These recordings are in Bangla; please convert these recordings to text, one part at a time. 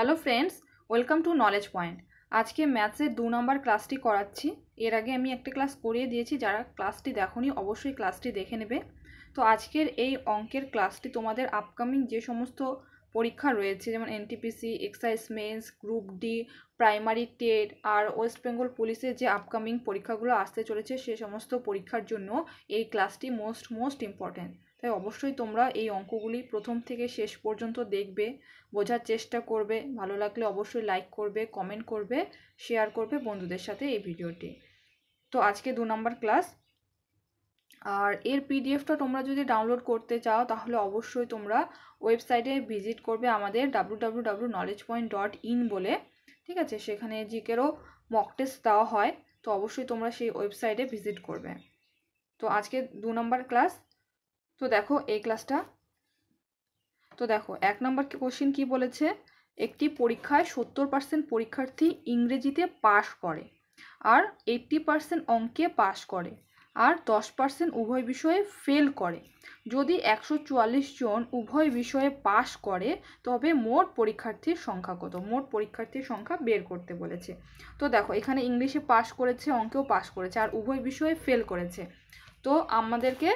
hello friends welcome to knowledge point আজকে ম্যাথসের দু নম্বর ক্লাসটি করাচ্ছি এর আগে আমি একটা ক্লাস করিয়ে দিয়েছি যারা ক্লাসটি দেখনি অবশ্যই ক্লাসটি দেখে নেবে তো আজকের এই অঙ্কের ক্লাসটি তোমাদের আপকামিং যে সমস্ত পরীক্ষা রয়েছে যেমন NTPC excise mains group D primary TET আর ওয়েস্ট বেঙ্গল পুলিশের যে আপকামিং পরীক্ষাগুলো আসতে চলেছে সে সমস্ত পরীক্ষার জন্য এই ক্লাসটি মোস্ট মোস্ট ইম্পর্ট্যান্ট তাই অবশ্যই তোমরা এই অঙ্কগুলি প্রথম থেকে শেষ পর্যন্ত দেখবে বোঝার চেষ্টা করবে ভালো লাগলে অবশ্যই লাইক করবে কমেন্ট করবে শেয়ার করবে বন্ধুদের সাথে এই ভিডিওটি তো আজকে দু নম্বর ক্লাস আর এর পিডিএফটা তোমরা যদি ডাউনলোড করতে চাও তাহলে অবশ্যই তোমরা ওয়েবসাইটে ভিজিট করবে আমাদের W knowledge point dot in বলে ঠিক আছে সেখানে জিকেরও মক টেস্ট দেওয়া হয় তো অবশ্যই তোমরা সেই ওয়েবসাইটে ভিজিট করবে তো আজকে দু নম্বর ক্লাস তো দেখো এই ক্লাসটা তো দেখো এক নম্বর কোশ্চিন কি বলেছে একটি পরীক্ষায় সত্তর পার্সেন্ট পরীক্ষার্থী ইংরেজিতে পাশ করে আর এইটটি পার্সেন্ট অঙ্কে পাশ করে আর দশ পার্সেন্ট উভয় বিষয়ে ফেল করে যদি একশো জন উভয় বিষয়ে পাশ করে তবে মোট পরীক্ষার্থীর সংখ্যা কত মোট পরীক্ষার্থীর সংখ্যা বের করতে বলেছে তো দেখো এখানে ইংলিশে পাশ করেছে অঙ্কেও পাশ করেছে আর উভয় বিষয়ে ফেল করেছে তো আমাদেরকে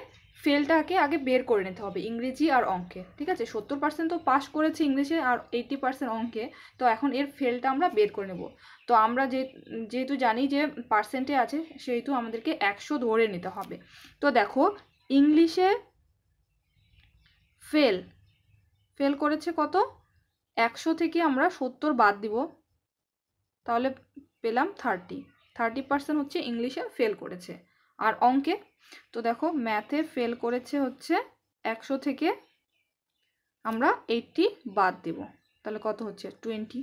ফেলটাকে আগে বের করে নিতে হবে ইংরেজি আর অঙ্কে ঠিক আছে সত্তর পার্সেন্ট তো পাস করেছি ইংরেজি আর এইটটি পার্সেন্ট অঙ্কে তো এখন এর ফেলটা আমরা বের করে নেব তো আমরা যে যেহেতু জানি যে পার্সেন্টে আছে সেহেতু আমাদেরকে একশো ধরে নিতে হবে তো দেখো ইংলিশে ফেল ফেল করেছে কত একশো থেকে আমরা সত্তর বাদ দিব তাহলে পেলাম থার্টি থার্টি পার্সেন্ট হচ্ছে ইংলিশে ফেল করেছে আর অঙ্কে তো দেখো ম্যাথে ফেল করেছে হচ্ছে একশো থেকে আমরা এইটটি বাদ দেব তাহলে কত হচ্ছে টোয়েন্টি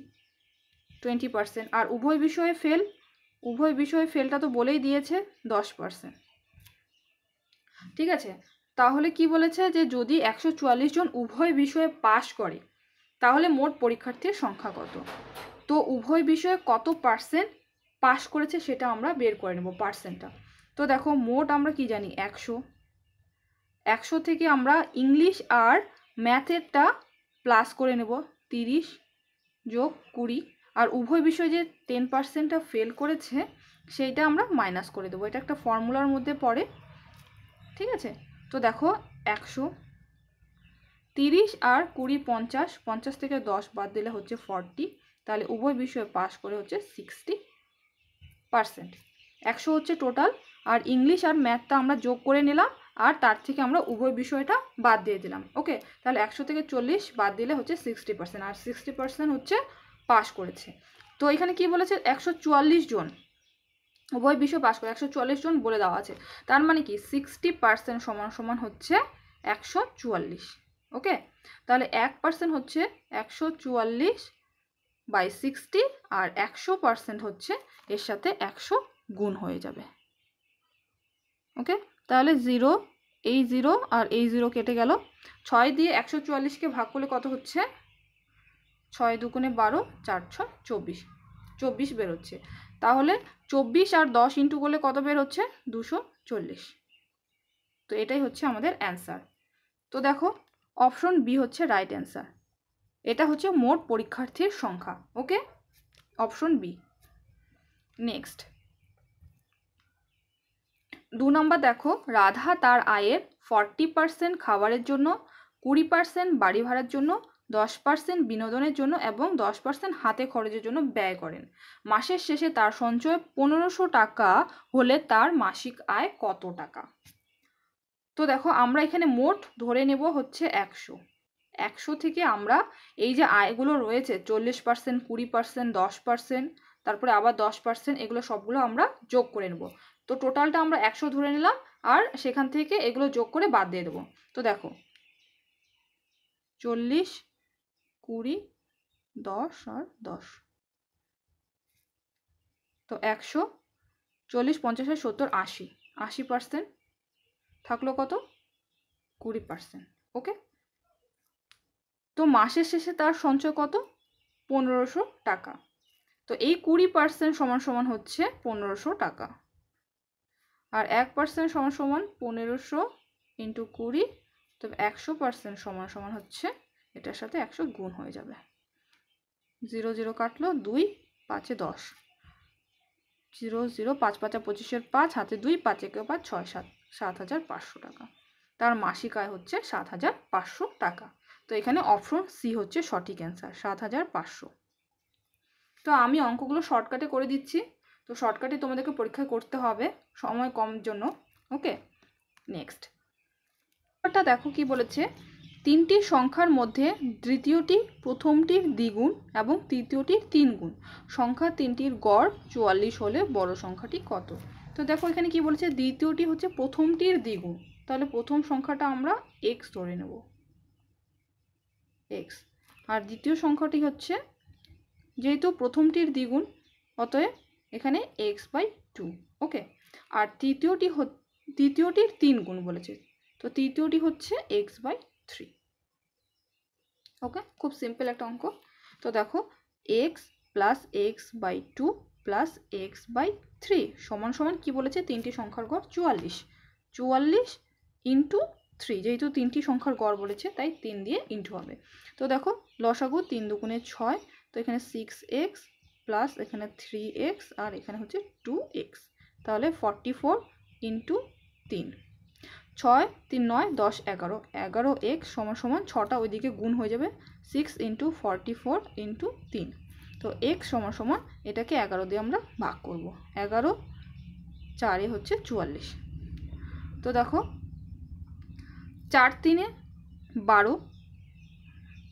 টোয়েন্টি পার্সেন্ট আর উভয় বিষয়ে ফেল উভয় বিষয়ে ফেলটা তো বলেই দিয়েছে দশ পার্সেন্ট ঠিক আছে তাহলে কি বলেছে যে যদি একশো জন উভয় বিষয়ে পাশ করে তাহলে মোট পরীক্ষার্থীর সংখ্যা কত তো উভয় বিষয়ে কত পার্সেন্ট পাশ করেছে সেটা আমরা বের করে নেব পার্সেন্টটা তো দেখো মোট আমরা কি জানি একশো একশো থেকে আমরা ইংলিশ আর ম্যাথেরটা প্লাস করে নেব তিরিশ যোগ কুড়ি আর উভয় বিষয়ে যে টেন পার্সেন্টটা ফেল করেছে সেইটা আমরা মাইনাস করে দেবো এটা একটা ফর্মুলার মধ্যে পড়ে ঠিক আছে তো দেখো একশো তিরিশ আর কুড়ি পঞ্চাশ পঞ্চাশ থেকে দশ বাদ দিলে হচ্ছে ফর্টি তাহলে উভয় বিষয়ে পাস করে হচ্ছে সিক্সটি পার্সেন্ট একশো হচ্ছে টোটাল আর ইংলিশ আর ম্যাথটা আমরা যোগ করে নিলাম আর তার থেকে আমরা উভয় বিষয়টা বাদ দিয়ে দিলাম ওকে তাহলে একশো থেকে চল্লিশ বাদ দিলে হচ্ছে সিক্সটি পার্সেন্ট আর সিক্সটি পার্সেন্ট হচ্ছে পাশ করেছে তো এখানে কি বলেছে একশো জন উভয় বিষয় পাশ করে একশো জন বলে দেওয়া আছে তার মানে কি সিক্সটি পার্সেন্ট সমান সমান হচ্ছে একশো ওকে তাহলে এক পার্সেন্ট হচ্ছে একশো চুয়াল্লিশ বাই সিক্সটি আর একশো পার্সেন্ট হচ্ছে এর সাথে একশো গুণ হয়ে যাবে ওকে তাহলে জিরো এই জিরো আর এই জিরো কেটে গেল ছয় দিয়ে একশো চুয়াল্লিশকে ভাগ করলে কত হচ্ছে ছয় দুগুণে বারো চার ছয় চব্বিশ চব্বিশ বেরোচ্ছে তাহলে চব্বিশ আর দশ ইন্টু করলে কত বের হচ্ছে দুশো চল্লিশ তো এটাই হচ্ছে আমাদের অ্যান্সার তো দেখো অপশন বি হচ্ছে রাইট অ্যান্সার এটা হচ্ছে মোট পরীক্ষার্থীর সংখ্যা ওকে অপশন বি নেক্সট দু নম্বর দেখো রাধা তার আয়ের ফর্টি পার্সেন্ট খাবারের জন্য কুড়ি পার্সেন্ট বাড়ি ভাড়ার জন্য দশ পার্সেন্ট বিনোদনের জন্য এবং দশ পার্সেন্ট হাতে খরচের জন্য ব্যয় করেন মাসের শেষে তার সঞ্চয় পনেরোশো টাকা হলে তার মাসিক আয় কত টাকা তো দেখো আমরা এখানে মোট ধরে নেব হচ্ছে একশো একশো থেকে আমরা এই যে আয়গুলো রয়েছে চল্লিশ পার্সেন্ট কুড়ি পার্সেন্ট দশ পার্সেন্ট তারপরে আবার দশ পার্সেন্ট এগুলো সবগুলো আমরা যোগ করে নেব তো টোটালটা আমরা একশো ধরে নিলাম আর সেখান থেকে এগুলো যোগ করে বাদ দিয়ে দেবো তো দেখো চল্লিশ কুড়ি দশ আর দশ তো একশো চল্লিশ পঞ্চাশ আর সত্তর আশি আশি পার্সেন্ট থাকলো কত কুড়ি পার্সেন্ট ওকে তো মাসের শেষে তার সঞ্চয় কত পনেরোশো টাকা তো এই কুড়ি পার্সেন্ট সমান সমান হচ্ছে পনেরোশো টাকা আর এক পার্সেন্ট সমান সমান পনেরোশো ইন্টু কুড়ি তবে একশো পার্সেন্ট সমান সমান হচ্ছে এটার সাথে একশো গুণ হয়ে যাবে জিরো জিরো কাটলো দুই পাঁচে দশ জিরো জিরো পাঁচ পাঁচা পঁচিশের পাঁচ হাতে দুই পাঁচ কেউ পাঁচ ছয় সাত সাত হাজার পাঁচশো টাকা তার মাসিক আয় হচ্ছে সাত হাজার পাঁচশো টাকা তো এখানে অপশন সি হচ্ছে সঠিক অ্যান্সার সাত হাজার পাঁচশো তো আমি অঙ্কগুলো শর্টকাটে করে দিচ্ছি তো শর্টকাটে তোমাদেরকে পরীক্ষা করতে হবে সময় কম জন্য ওকে নেক্সট ব্যাপারটা দেখো কি বলেছে তিনটি সংখ্যার মধ্যে দ্বিতীয়টি প্রথমটির দ্বিগুণ এবং তৃতীয়টির তিন গুণ সংখ্যা তিনটির গড় চুয়াল্লিশ হলে বড় সংখ্যাটি কত তো দেখো এখানে কি বলেছে দ্বিতীয়টি হচ্ছে প্রথমটির দ্বিগুণ তাহলে প্রথম সংখ্যাটা আমরা এক্স ধরে নেব এক্স আর দ্বিতীয় সংখ্যাটি হচ্ছে যেহেতু প্রথমটির দ্বিগুণ অতএব এখানে এক্স বাই টু ওকে আর তৃতীয়টি তৃতীয়টির তিন গুণ বলেছে তো তৃতীয়টি হচ্ছে এক্স বাই থ্রি ওকে খুব সিম্পল একটা অঙ্ক তো দেখো X plus X by two plus X by three সমান সমান কী বলেছে তিনটি সংখ্যার গড় চুয়াল্লিশ চুয়াল্লিশ ইন্টু থ্রি যেহেতু তিনটি সংখ্যার গড় বলেছে তাই তিন দিয়ে ইন্টু হবে তো দেখো লসাগু তিন দুগুণে ছয় তো এখানে সিক্স এক্স প্লাস এখানে থ্রি এক্স আর এখানে হচ্ছে টু এক্স তাহলে ফর্টি ফোর ইন্টু তিন ছয় তিন নয় দশ এগারো এগারো এক্স সমান সমান ছটা ওইদিকে গুণ হয়ে যাবে six into forty four into তিন তো এক্স সমান সমান এটাকে এগারো দিয়ে আমরা ভাগ করব এগারো চারে হচ্ছে চুয়াল্লিশ তো দেখো চার তিনে বারো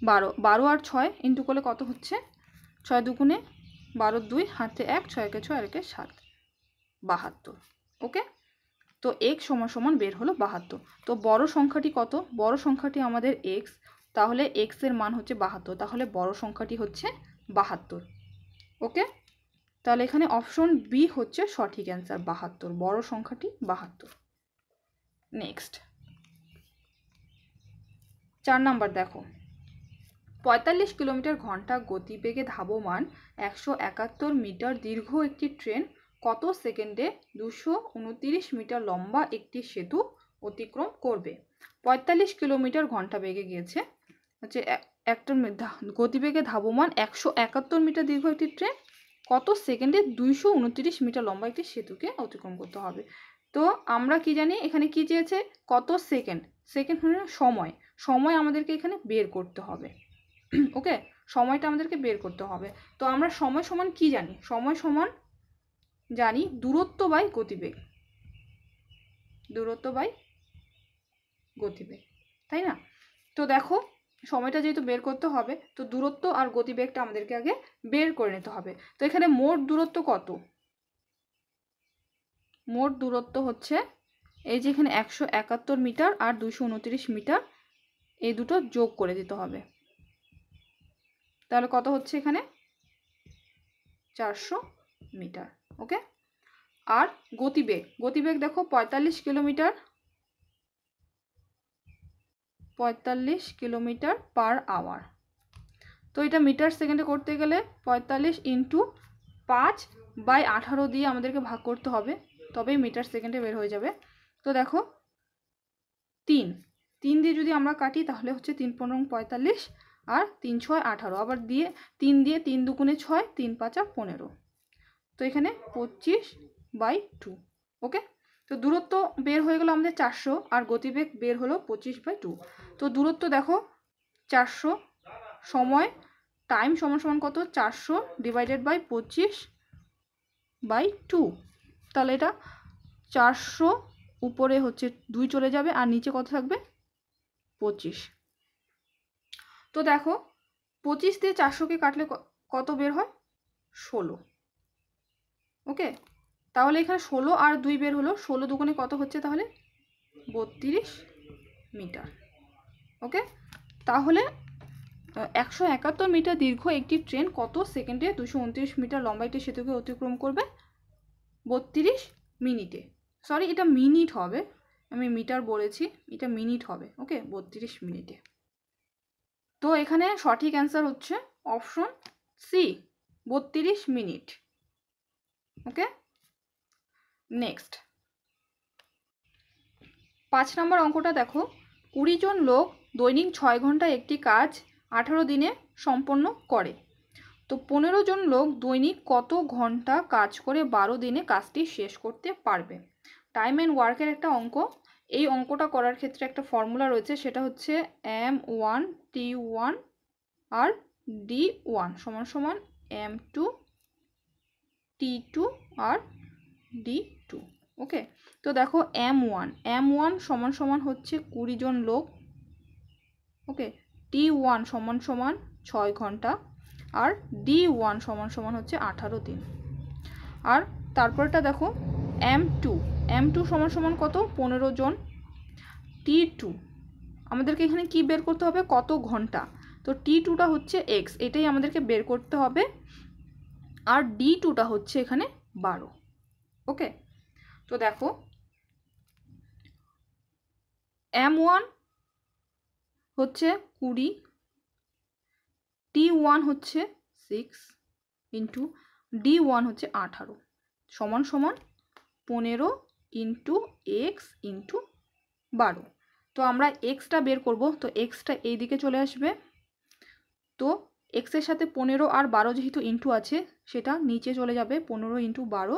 বারো বারো আর ছয় ইন্টু করলে কত হচ্ছে ছয় দুগুণে বারো দুই হাতে এক ছয়কে ছয় একে সাত বাহাত্তর ওকে তো এক্স সমান সমান বের হলো বাহাত্তর তো বড় সংখ্যাটি কত বড় সংখ্যাটি আমাদের এক্স তাহলে এক্সের মান হচ্ছে বাহাত্তর তাহলে বড় সংখ্যাটি হচ্ছে বাহাত্তর ওকে তাহলে এখানে অপশন বি হচ্ছে সঠিক অ্যান্সার বাহাত্তর বড় সংখ্যাটি বাহাত্তর নেক্সট চার নাম্বার দেখো পঁয়তাল্লিশ কিলোমিটার ঘন্টা গতিবেগে ধাবমান একশো একাত্তর মিটার দীর্ঘ একটি ট্রেন কত সেকেন্ডে দুশো উনতিরিশ মিটার লম্বা একটি সেতু অতিক্রম করবে পঁয়তাল্লিশ কিলোমিটার ঘন্টা বেগে গিয়েছে হচ্ছে একটা গতিবেগে ধাবমান একশো একাত্তর মিটার দীর্ঘ একটি ট্রেন কত সেকেন্ডে দুইশো উনত্রিশ মিটার লম্বা একটি সেতুকে অতিক্রম করতে হবে তো আমরা কি জানি এখানে কি চেয়েছে কত সেকেন্ড সেকেন্ড হল সময় সময় আমাদেরকে এখানে বের করতে হবে ওকে সময়টা আমাদেরকে বের করতে হবে তো আমরা সময় সমান কি জানি সময় সমান জানি দূরত্ব বাই গতিবেগ দূরত্ব বাই গতিবেগ তাই না তো দেখো সময়টা যেহেতু বের করতে হবে তো দূরত্ব আর গতিবেগটা আমাদেরকে আগে বের করে নিতে হবে তো এখানে মোট দূরত্ব কত মোট দূরত্ব হচ্ছে এই যে এখানে একশো একাত্তর মিটার আর দুশো মিটার এই দুটো যোগ করে দিতে হবে তাহলে কত হচ্ছে এখানে চারশো মিটার ওকে আর গতিবেগ গতিবেগ দেখো পঁয়তাল্লিশ কিলোমিটার পঁয়তাল্লিশ কিলোমিটার পার আওয়ার তো এটা মিটার সেকেন্ডে করতে গেলে পঁয়তাল্লিশ ইন্টু পাঁচ বাই আঠারো দিয়ে আমাদেরকে ভাগ করতে হবে তবেই মিটার সেকেন্ডে বের হয়ে যাবে তো দেখো তিন তিন দিয়ে যদি আমরা কাটি তাহলে হচ্ছে তিন পনেরো পঁয়তাল্লিশ আর তিন ছয় আঠারো আবার দিয়ে তিন দিয়ে তিন দুগুণে ছয় তিন পাঁচা পনেরো তো এখানে পঁচিশ বাই টু ওকে তো দূরত্ব বের হয়ে গেলো আমাদের চারশো আর গতিবেগ বের হলো পঁচিশ বাই টু তো দূরত্ব দেখো চারশো সময় টাইম সমান সমান কত চারশো ডিভাইডেড বাই পঁচিশ বাই টু তাহলে এটা চারশো উপরে হচ্ছে দুই চলে যাবে আর নিচে কত থাকবে পঁচিশ তো দেখো পঁচিশ দিয়ে চারশোকে কাটলে কত বের হয় ষোলো ওকে তাহলে এখানে ষোলো আর দুই বের হলো ষোলো দুগুণে কত হচ্ছে তাহলে বত্রিশ মিটার ওকে তাহলে একশো একাত্তর মিটার দীর্ঘ একটি ট্রেন কত সেকেন্ডে দুশো উনত্রিশ মিটার লম্বা একটি সেতুকে অতিক্রম করবে বত্রিশ মিনিটে সরি এটা মিনিট হবে আমি মিটার বলেছি এটা মিনিট হবে ওকে বত্রিশ মিনিটে তো এখানে সঠিক অ্যান্সার হচ্ছে অপশন সি বত্রিশ মিনিট ওকে নেক্সট পাঁচ নম্বর অঙ্কটা দেখো কুড়ি জন লোক দৈনিক ছয় ঘন্টা একটি কাজ আঠারো দিনে সম্পন্ন করে তো পনেরো জন লোক দৈনিক কত ঘন্টা কাজ করে বারো দিনে কাজটি শেষ করতে পারবে টাইম অ্যান্ড ওয়ার্কের একটা অঙ্ক এই অঙ্কটা করার ক্ষেত্রে একটা ফর্মুলা রয়েছে সেটা হচ্ছে এম ওয়ান টি ওয়ান আর ডি ওয়ান সমান সমান এম টু টি টু আর ডি টু ওকে তো দেখো এম ওয়ান এম ওয়ান সমান সমান হচ্ছে কুড়ি জন লোক ওকে টি ওয়ান সমান সমান ছয় ঘন্টা আর ডি ওয়ান সমান সমান হচ্ছে আঠারো দিন আর তারপরটা দেখো এম টু এম টু সমান সমান কত পনেরো জন টি টু আমাদেরকে এখানে কি বের করতে হবে কত ঘন্টা তো টি টুটা হচ্ছে এক্স এটাই আমাদেরকে বের করতে হবে আর ডি টুটা হচ্ছে এখানে বারো ওকে তো দেখো এম ওয়ান হচ্ছে কুড়ি টি ওয়ান হচ্ছে সিক্স ইন্টু ডি ওয়ান হচ্ছে আঠারো সমান সমান পনেরো ইন্টু এক্স ইন্টু বারো তো আমরা এক্সটা বের করব তো এক্সটা এই দিকে চলে আসবে তো এক্সের সাথে পনেরো আর বারো যেহেতু ইন্টু আছে সেটা নিচে চলে যাবে পনেরো ইন্টু বারো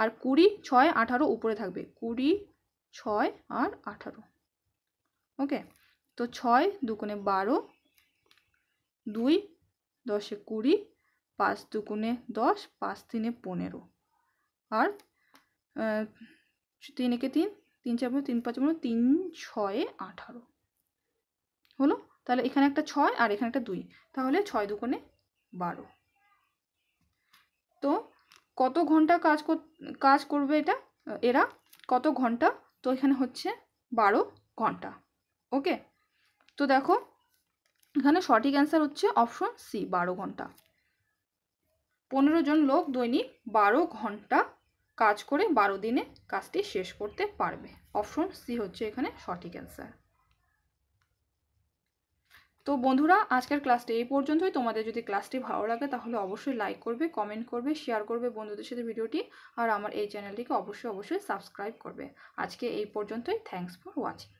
আর কুড়ি ছয় আঠারো উপরে থাকবে কুড়ি ছয় আর আঠারো ওকে তো ছয় দুকোণে বারো দুই দশে কুড়ি পাঁচ দুকোণে দশ পাঁচ তিনে পনেরো আর তিন একে তিন তিন চার তিন পাঁচ পনেরো মানে তিন ছয়ে আঠারো হলো তাহলে এখানে একটা ছয় আর এখানে একটা দুই তাহলে ছয় দুকোণে বারো তো কত ঘন্টা কাজ কাজ করবে এটা এরা কত ঘন্টা তো এখানে হচ্ছে বারো ঘন্টা ওকে তো দেখো এখানে সঠিক অ্যান্সার হচ্ছে অপশন সি বারো ঘন্টা পনেরো জন লোক দৈনিক বারো ঘন্টা কাজ করে বারো দিনে কাজটি শেষ করতে পারবে অপশন সি হচ্ছে এখানে সঠিক অ্যান্সার তো বন্ধুরা আজকের ক্লাসটি এই পর্যন্তই তোমাদের যদি ক্লাসটি ভালো লাগে তাহলে অবশ্যই লাইক করবে কমেন্ট করবে শেয়ার করবে বন্ধুদের সাথে ভিডিওটি আর আমার এই চ্যানেলটিকে অবশ্যই অবশ্যই সাবস্ক্রাইব করবে আজকে এই পর্যন্তই থ্যাংকস ফর ওয়াচিং